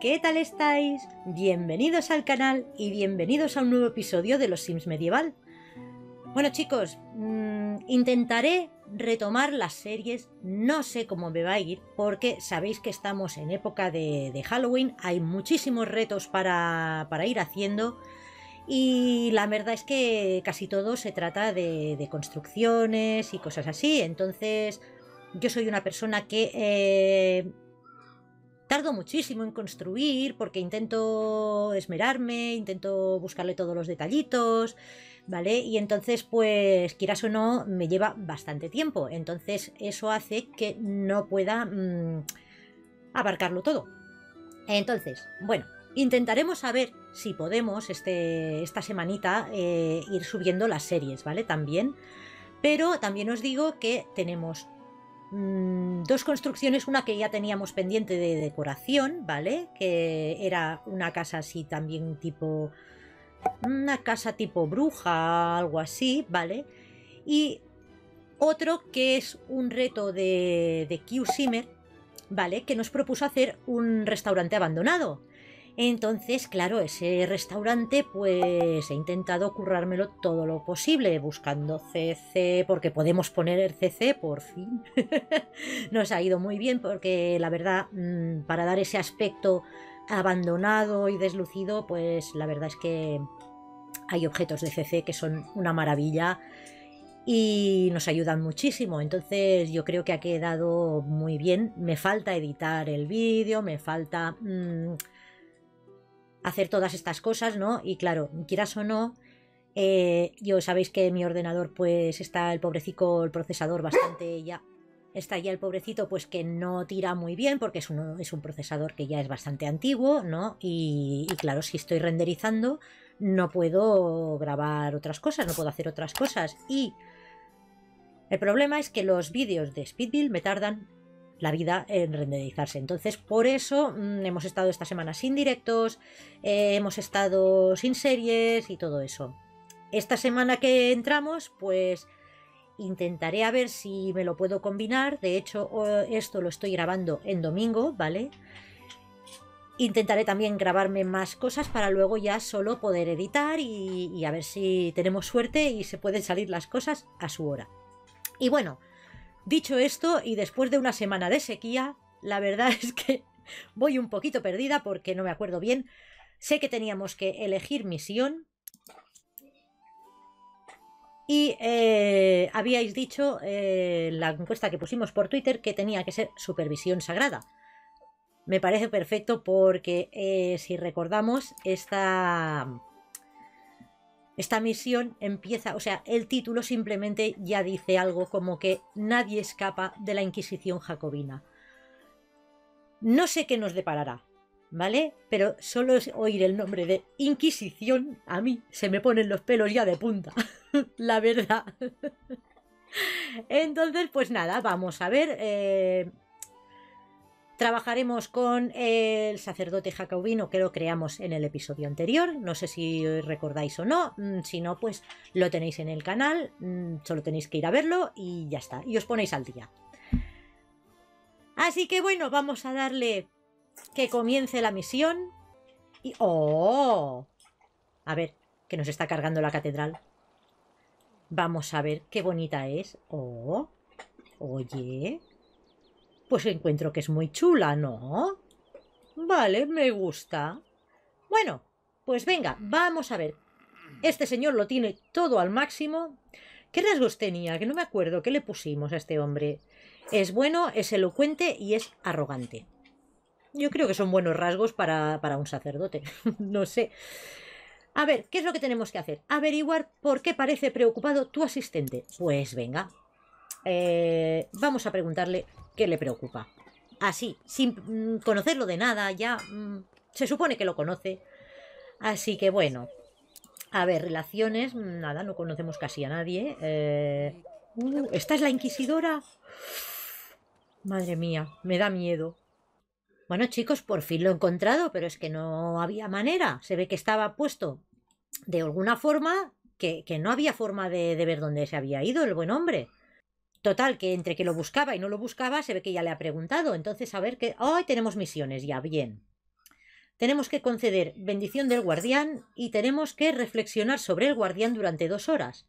¿qué tal estáis? Bienvenidos al canal y bienvenidos a un nuevo episodio de Los Sims Medieval. Bueno chicos, mm, intentaré retomar las series, no sé cómo me va a ir, porque sabéis que estamos en época de, Halloween, hay muchísimos retos para, ir haciendo y la verdad es que casi todo se trata de, construcciones y cosas así, entonces yo soy una persona que... Eh, Tardo muchísimo en construir porque intento esmerarme, intento buscarle todos los detallitos, ¿vale? Y entonces, pues, quieras o no, me lleva bastante tiempo. Entonces, eso hace que no pueda mm, abarcarlo todo. Entonces, bueno, intentaremos saber si podemos este, esta semanita eh, ir subiendo las series, ¿vale? También. Pero también os digo que tenemos Mm, dos construcciones, una que ya teníamos pendiente de decoración, ¿vale? Que era una casa así también tipo... Una casa tipo bruja, algo así, ¿vale? Y otro que es un reto de, de Q Simmer, ¿vale? Que nos propuso hacer un restaurante abandonado. Entonces, claro, ese restaurante pues he intentado currármelo todo lo posible buscando CC, porque podemos poner el CC por fin. Nos ha ido muy bien porque la verdad, mm, para dar ese aspecto abandonado y deslucido, pues la verdad es que hay objetos de CC que son una maravilla y nos ayudan muchísimo. Entonces yo creo que ha quedado muy bien. Me falta editar el vídeo, me falta... Mm, hacer todas estas cosas, ¿no? Y claro, quieras o no, eh, yo sabéis que mi ordenador pues está el pobrecito, el procesador bastante ya... Está ya el pobrecito pues que no tira muy bien porque es un, es un procesador que ya es bastante antiguo, ¿no? Y, claro, si estoy renderizando no puedo grabar otras cosas, no puedo hacer otras cosas. Y el problema es que los vídeos de Speedbill me tardan la vida en renderizarse. Entonces, por eso mm, hemos estado esta semana sin directos, eh, hemos estado sin series y todo eso. Esta semana que entramos, pues intentaré a ver si me lo puedo combinar. De hecho, esto lo estoy grabando en domingo, ¿vale? Intentaré también grabarme más cosas para luego ya solo poder editar y a ver si tenemos suerte y se pueden salir las cosas a su hora. Y bueno, Dicho esto, y después de una semana de sequía, la verdad es que voy un poquito perdida porque no me acuerdo bien. Sé que teníamos que elegir misión. Y eh, habíais dicho eh, en la encuesta que pusimos por Twitter que tenía que ser supervisión sagrada. Me parece perfecto porque eh, si recordamos, esta, esta misión empieza, o sea, el título simplemente ya dice algo como que nadie escapa de la Inquisición jacobina. No sé qué nos deparará, ¿vale? Pero solo es oír el nombre de Inquisición a mí se me ponen los pelos ya de punta, la verdad. Entonces, pues nada, vamos a ver. Eh, Trabajaremos con el sacerdote jacobino que lo creamos en el episodio anterior. No sé si recordáis o no. Mm, si no, pues lo tenéis en el canal. Mm, solo tenéis que ir a verlo y ya está. Y os ponéis al día. Así que bueno, vamos a darle que comience la misión. Y... ¡Oh! A ver, que nos está cargando la catedral. Vamos a ver qué bonita es. ¡Oh! Oye, pues encuentro que es muy chula, ¿no? Vale, me gusta. Bueno, pues venga, vamos a ver. Este señor lo tiene todo al máximo. ¿Qué rasgos tenía? Que no me acuerdo. ¿Qué le pusimos a este hombre? Es bueno, es elocuente y es arrogante. Yo creo que son buenos rasgos para, un sacerdote. no sé. A ver, ¿qué es lo que tenemos que hacer? Averiguar por qué parece preocupado tu asistente. Pues venga. Eh, vamos a preguntarle que le preocupa. Así, sin mm, conocerlo de nada, ya mm, se supone que lo conoce. Así que bueno, a ver, relaciones, nada, no conocemos casi a nadie. Eh, uh, ¿Esta es la inquisidora? Madre mía, me da miedo. Bueno chicos, por fin lo he encontrado, pero es que no había manera. Se ve que estaba puesto de alguna forma que, no había forma de, de ver dónde se había ido el buen hombre. Total, que entre que lo buscaba y no lo buscaba, se ve que ya le ha preguntado. Entonces, a ver que. ¡Ay, tenemos misiones! Ya, bien. Tenemos que conceder bendición del guardián y tenemos que reflexionar sobre el guardián durante dos horas.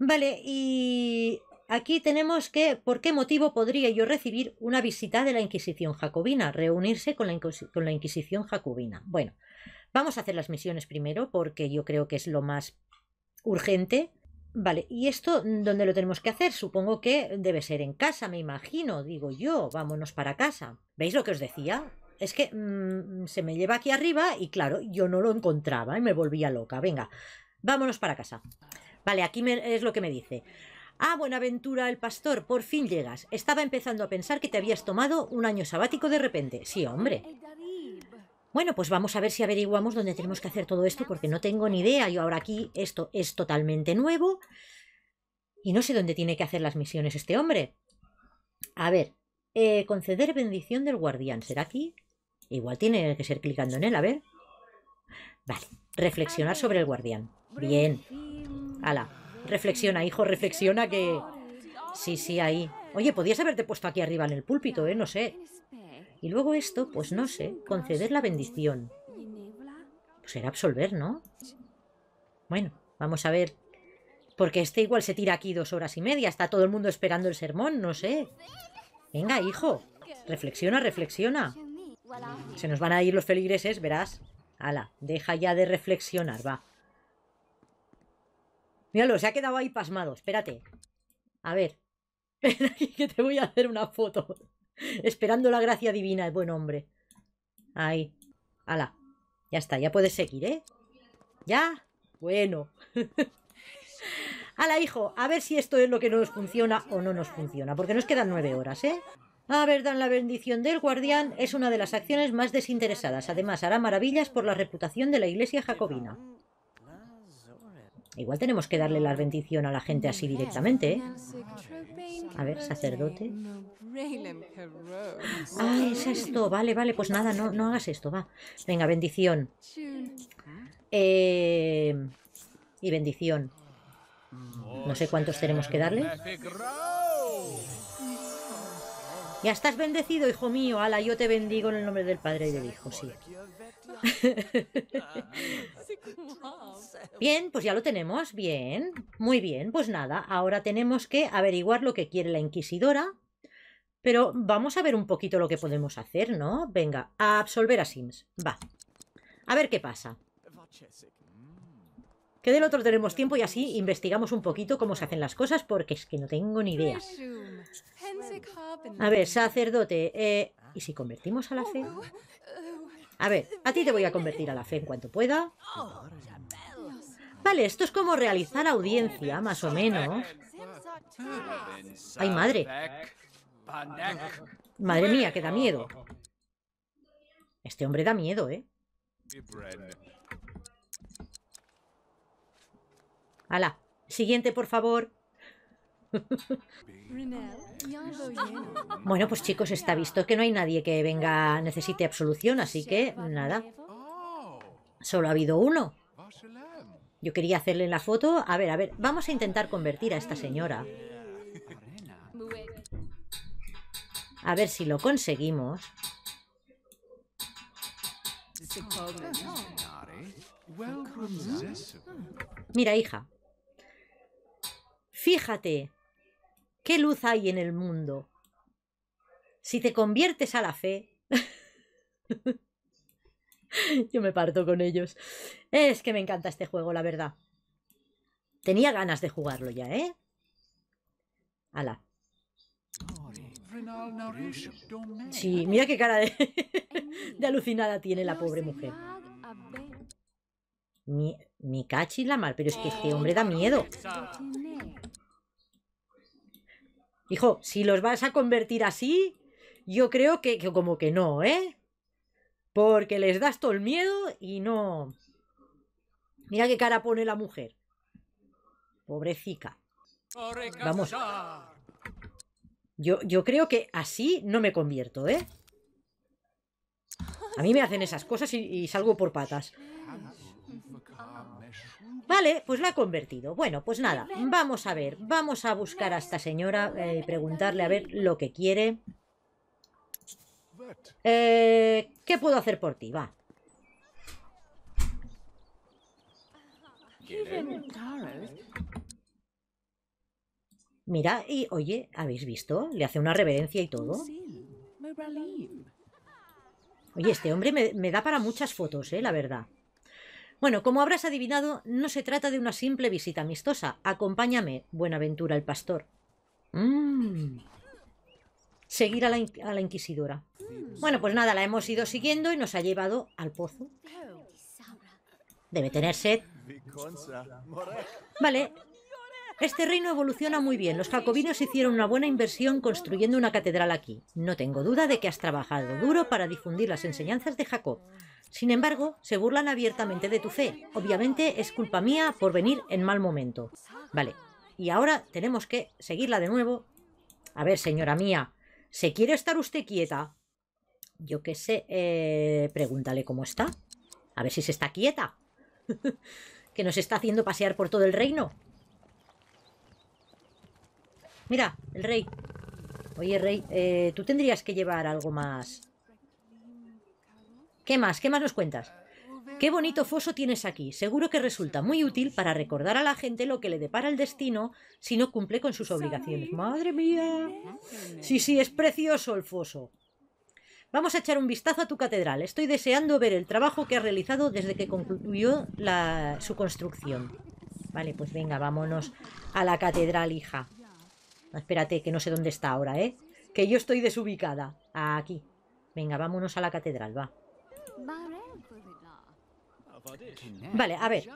Vale, y aquí tenemos que, ¿por qué motivo podría yo recibir una visita de la Inquisición jacobina? Reunirse con la, con la Inquisición jacobina. Bueno, vamos a hacer las misiones primero porque yo creo que es lo más urgente Vale, ¿y esto dónde lo tenemos que hacer? Supongo que debe ser en casa, me imagino, digo yo, vámonos para casa. ¿Veis lo que os decía? Es que mm, se me lleva aquí arriba y claro, yo no lo encontraba y me volvía loca. Venga, vámonos para casa. Vale, aquí me, es lo que me dice. Ah, Buenaventura el pastor, por fin llegas. Estaba empezando a pensar que te habías tomado un año sabático de repente. Sí, hombre. Bueno, pues vamos a ver si averiguamos dónde tenemos que hacer todo esto, porque no tengo ni idea. Yo ahora aquí, esto es totalmente nuevo. Y no sé dónde tiene que hacer las misiones este hombre. A ver, eh, conceder bendición del guardián. ¿Será aquí? Igual tiene que ser clicando en él, a ver. Vale, reflexionar sobre el guardián. Bien. Hala, reflexiona, hijo, reflexiona que... Sí, sí, ahí. Oye, podías haberte puesto aquí arriba en el púlpito, ¿eh? No sé. Y luego esto, pues no sé, conceder la bendición. Pues era absolver, ¿no? Bueno, vamos a ver. Porque este igual se tira aquí dos horas y media. Está todo el mundo esperando el sermón, no sé. Venga, hijo. Reflexiona, reflexiona. Se nos van a ir los feligreses, verás. Ala, deja ya de reflexionar, va. Míralo, se ha quedado ahí pasmado. Espérate. A ver. Espera que te voy a hacer una foto. Esperando la gracia divina, el buen hombre. Ahí. Hala. Ya está, ya puedes seguir, ¿eh? ¿Ya? Bueno. Hala, hijo, a ver si esto es lo que nos funciona o no nos funciona, porque nos quedan nueve horas, ¿eh? A ver, dan la bendición del guardián es una de las acciones más desinteresadas. Además, hará maravillas por la reputación de la iglesia jacobina. Igual tenemos que darle la bendición a la gente así directamente, ¿eh? A ver, sacerdote. Ah, es esto. Vale, vale, pues nada, no, no hagas esto, va. Venga, bendición. Eh, y bendición. No sé cuántos tenemos que darle. Ya estás bendecido, hijo mío. Ala, yo te bendigo en el nombre del Padre y del Hijo, sí. bien, pues ya lo tenemos. Bien, muy bien. Pues nada, ahora tenemos que averiguar lo que quiere la Inquisidora. Pero vamos a ver un poquito lo que podemos hacer, ¿no? Venga, a absolver a Sims. Va. A ver qué pasa. Que del otro tenemos tiempo y así investigamos un poquito cómo se hacen las cosas porque es que no tengo ni ideas. A ver, sacerdote. Eh, ¿Y si convertimos a la fe? A ver, a ti te voy a convertir a la fe en cuanto pueda. Vale, esto es como realizar audiencia, más o menos. ¡Ay, madre! Madre mía, que da miedo. Este hombre da miedo, ¿eh? Hala. siguiente, por favor. bueno, pues chicos, está visto que no hay nadie que venga, necesite absolución, así que nada. Solo ha habido uno. Yo quería hacerle la foto. A ver, a ver, vamos a intentar convertir a esta señora. A ver si lo conseguimos. Mira, hija. Fíjate, ¿qué luz hay en el mundo? Si te conviertes a la fe... Yo me parto con ellos. Es que me encanta este juego, la verdad. Tenía ganas de jugarlo ya, ¿eh? Ala. Oh, Sí, mira qué cara de, alucinada tiene la pobre mujer. Mi, mi cachis la mal, pero es que este hombre da miedo. Hijo, si los vas a convertir así, yo creo que, que como que no, ¿eh? Porque les das todo el miedo y no... Mira qué cara pone la mujer. Pobrecica. Vamos. Yo, creo que así no me convierto, ¿eh? A mí me hacen esas cosas y, salgo por patas. Vale, pues la ha convertido. Bueno, pues nada, vamos a ver. Vamos a buscar a esta señora eh, y preguntarle a ver lo que quiere. Eh, ¿Qué puedo hacer por ti? Va. Mira, y oye, ¿habéis visto? Le hace una reverencia y todo. Oye, este hombre me, da para muchas fotos, eh, la verdad. Bueno, como habrás adivinado, no se trata de una simple visita amistosa. Acompáñame, Buenaventura el pastor. Mm. Seguir a la, a la inquisidora. Bueno, pues nada, la hemos ido siguiendo y nos ha llevado al pozo. Debe tener sed. Vale, este reino evoluciona muy bien. Los jacobinos hicieron una buena inversión construyendo una catedral aquí. No tengo duda de que has trabajado duro para difundir las enseñanzas de Jacob. Sin embargo, se burlan abiertamente de tu fe. Obviamente es culpa mía por venir en mal momento. Vale, y ahora tenemos que seguirla de nuevo. A ver, señora mía, ¿se quiere estar usted quieta? Yo qué sé, eh, pregúntale cómo está. A ver si se está quieta. que nos está haciendo pasear por todo el reino. Mira, el rey. Oye, rey, eh, tú tendrías que llevar algo más. ¿Qué más? ¿Qué más nos cuentas? Qué bonito foso tienes aquí. Seguro que resulta muy útil para recordar a la gente lo que le depara el destino si no cumple con sus obligaciones. ¡Madre mía! Sí, sí, es precioso el foso. Vamos a echar un vistazo a tu catedral. Estoy deseando ver el trabajo que ha realizado desde que concluyó su construcción. Vale, pues venga, vámonos a la catedral, hija. Ah, espérate, que no sé dónde está ahora, ¿eh? Que yo estoy desubicada. Aquí. Venga, vámonos a la catedral, va. Vale, a ver.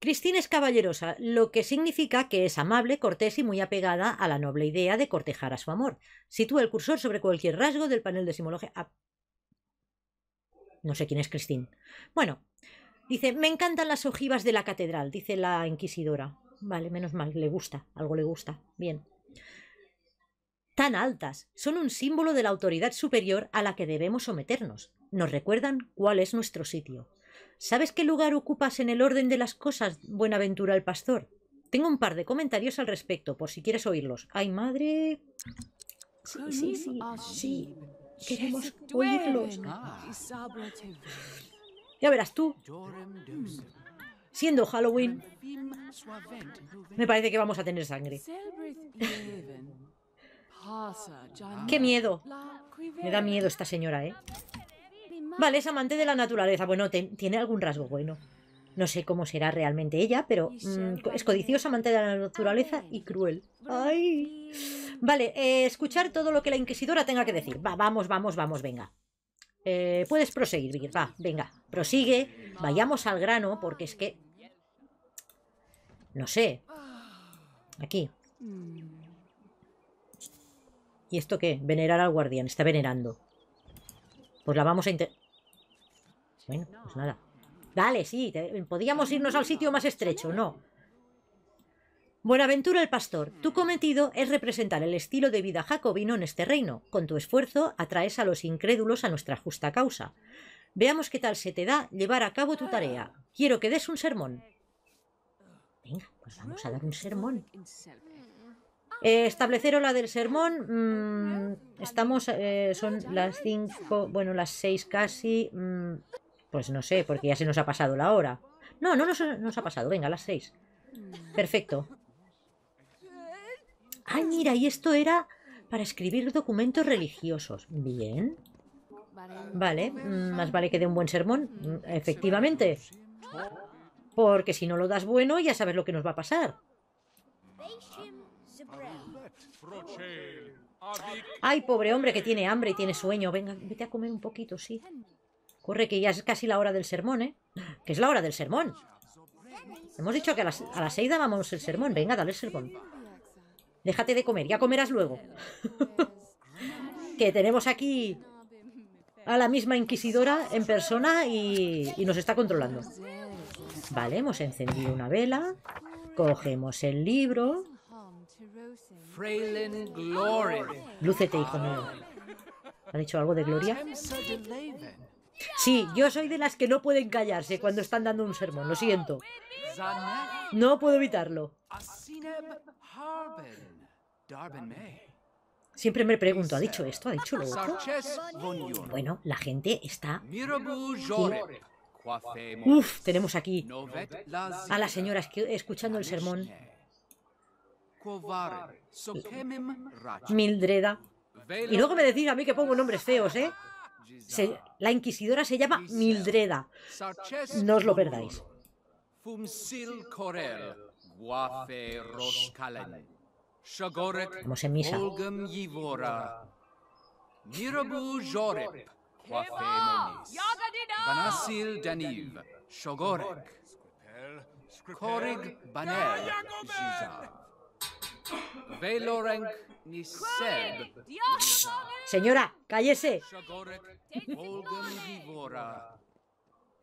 Cristina es caballerosa, lo que significa que es amable, cortés y muy apegada a la noble idea de cortejar a su amor. Sitúa el cursor sobre cualquier rasgo del panel de simología. Ah. No sé quién es Cristina. Bueno, dice, me encantan las ojivas de la catedral, dice la inquisidora. Vale, menos mal, le gusta, algo le gusta. Bien. Tan altas, son un símbolo de la autoridad superior a la que debemos someternos. Nos recuerdan cuál es nuestro sitio. ¿Sabes qué lugar ocupas en el orden de las cosas, Buenaventura el pastor? Tengo un par de comentarios al respecto, por si quieres oírlos. ¡Ay, madre! Sí, sí, sí. Queremos oírlos. Ya verás tú siendo Halloween, me parece que vamos a tener sangre. ¡Qué miedo! Me da miedo esta señora, ¿eh? Vale, es amante de la naturaleza. Bueno, tiene algún rasgo bueno. No sé cómo será realmente ella, pero mm, es codiciosa, amante de la naturaleza y cruel. ¡Ay! Vale, eh, escuchar todo lo que la inquisidora tenga que decir. Va, vamos, vamos, vamos, venga. Eh, puedes proseguir, Vir. Va, venga, prosigue. Vayamos al grano, porque es que no sé. Aquí. ¿Y esto qué? Venerar al guardián. Está venerando. Pues la vamos a inter... Bueno, pues nada. Dale, sí. Podíamos irnos al sitio más estrecho, ¿no? Buenaventura el pastor, tu cometido es representar el estilo de vida jacobino en este reino. Con tu esfuerzo atraes a los incrédulos a nuestra justa causa. Veamos qué tal se te da llevar a cabo tu tarea. Quiero que des un sermón. Pues vamos a dar un sermón. Eh, establecer la del sermón. Mm, estamos, eh, son las 5, bueno, las seis casi. Mm, pues no sé, porque ya se nos ha pasado la hora. No, no nos, nos ha pasado. Venga, las 6. Perfecto. Ay, ah, mira, y esto era para escribir documentos religiosos. Bien. Vale, mm, más vale que dé un buen sermón, efectivamente. Porque si no lo das bueno, ya sabes lo que nos va a pasar. Ay, pobre hombre que tiene hambre y tiene sueño. Venga, vete a comer un poquito, sí. Corre, que ya es casi la hora del sermón, ¿eh? Que es la hora del sermón. Hemos dicho que a las, seis dábamos el sermón. Venga, dale el sermón. Déjate de comer, ya comerás luego. que tenemos aquí a la misma inquisidora en persona y nos está controlando. Vale, hemos encendido una vela. Cogemos el libro. Lúcete, hijo mío. ¿Ha dicho algo de Gloria? Sí, yo soy de las que no pueden callarse cuando están dando un sermón, lo siento. No puedo evitarlo. Siempre me pregunto, ¿ha dicho esto? ¿Ha dicho lo otro? Bueno, la gente está... Uf, tenemos aquí a la señora escuchando el sermón. Mildreda. Y luego me decís a mí que pongo nombres feos, ¿eh? la inquisidora se llama Mildreda. No os lo perdáis. Vamos en misa. Quathemonis, Banasil Daniv, Shogorek, Korig Banel, Jizar, Velorenk Niseb, Señora, cállese. Shogorek, Olgan Vivora,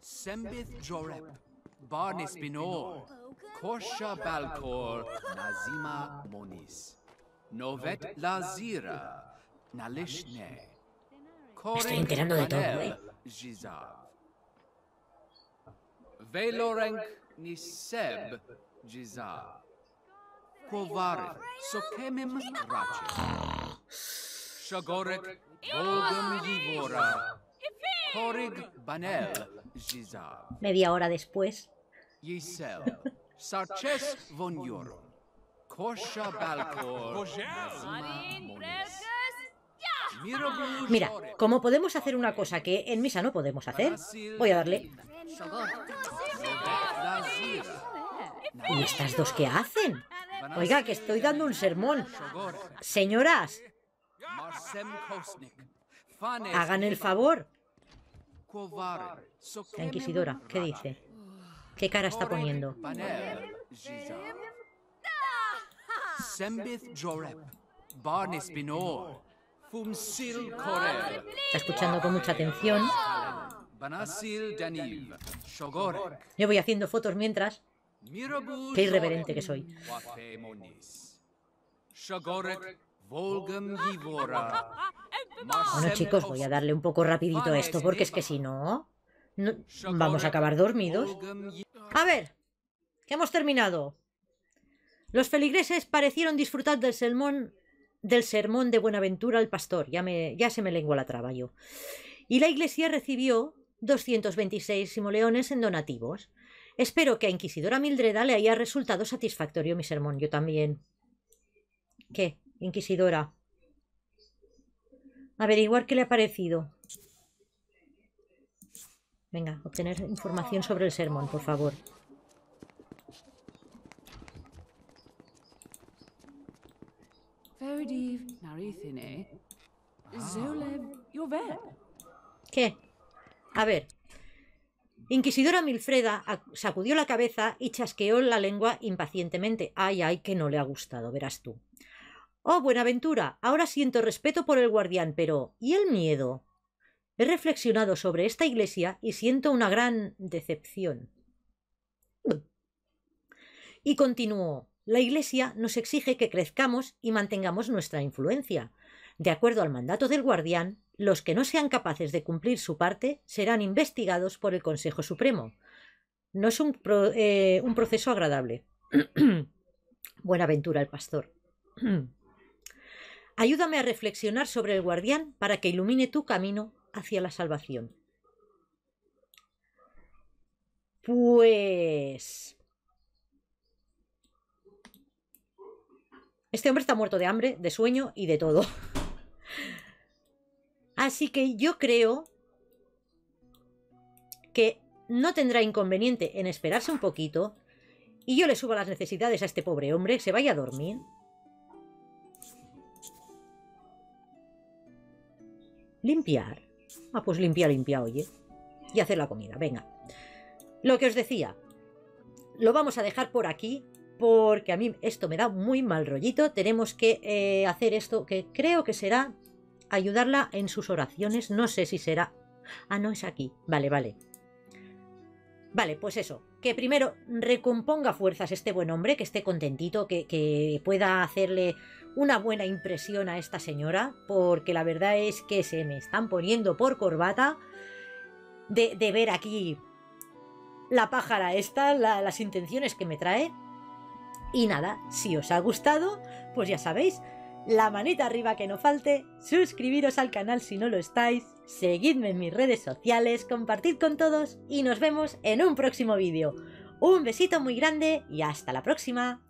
Sembith Jorep, Barnis Binor, Korsha Balkor, Nazima Monis, Novet Lazira, Nalishne. estoy enterando de todo, güey. Velorenk niseb Gizar. Kovar sokemim rache. Shagorek volgam yivora. Korig banel Gizar. Media hora después. Yisel. Sarches von yoron. Kosha balkor. Marin, Mira, ¿cómo podemos hacer una cosa que en misa no podemos hacer, voy a darle. ¿Y estas dos qué hacen? Oiga, que estoy dando un sermón. Señoras, hagan el favor. La inquisidora, ¿qué dice? ¿Qué cara está poniendo? Está escuchando con mucha atención. Yo voy haciendo fotos mientras. Qué irreverente que soy. Bueno chicos, voy a darle un poco rapidito esto porque es que si no, vamos a acabar dormidos. A ver, que hemos terminado. Los feligreses parecieron disfrutar del sermón del sermón de Buenaventura al pastor. Ya, me, ya se me lengua la traba yo. Y la iglesia recibió 226 simoleones en donativos. Espero que a Inquisidora Mildreda le haya resultado satisfactorio mi sermón. Yo también. ¿Qué? Inquisidora. Averiguar qué le ha parecido. Venga, obtener información sobre el sermón, por favor. ¿Qué? A ver. Inquisidora Milfreda sacudió la cabeza y chasqueó la lengua impacientemente. Ay, ay, que no le ha gustado, verás tú. Oh, Buenaventura, ahora siento respeto por el guardián, pero ¿y el miedo? He reflexionado sobre esta iglesia y siento una gran decepción. Y continuó la Iglesia nos exige que crezcamos y mantengamos nuestra influencia. De acuerdo al mandato del guardián, los que no sean capaces de cumplir su parte serán investigados por el Consejo Supremo. No es un, eh, proceso agradable. Buenaventura el pastor. Ayúdame a reflexionar sobre el guardián para que ilumine tu camino hacia la salvación. Pues Este hombre está muerto de hambre, de sueño y de todo. Así que yo creo que no tendrá inconveniente en esperarse un poquito y yo le subo las necesidades a este pobre hombre, se vaya a dormir. Limpiar. Ah, pues limpia, limpia, oye. Y hacer la comida, venga. Lo que os decía, lo vamos a dejar por aquí porque a mí esto me da muy mal rollito, tenemos que eh, hacer esto que creo que será ayudarla en sus oraciones, no sé si será... Ah, no, es aquí, vale, vale. Vale, pues eso, que primero recomponga fuerzas este buen hombre, que esté contentito, que, pueda hacerle una buena impresión a esta señora, porque la verdad es que se me están poniendo por corbata de, ver aquí la pájara esta, las intenciones que me trae. Y nada, si os ha gustado, pues ya sabéis, la manita arriba que no falte, suscribiros al canal si no lo estáis, seguidme en mis redes sociales, compartid con todos y nos vemos en un próximo vídeo. Un besito muy grande y hasta la próxima.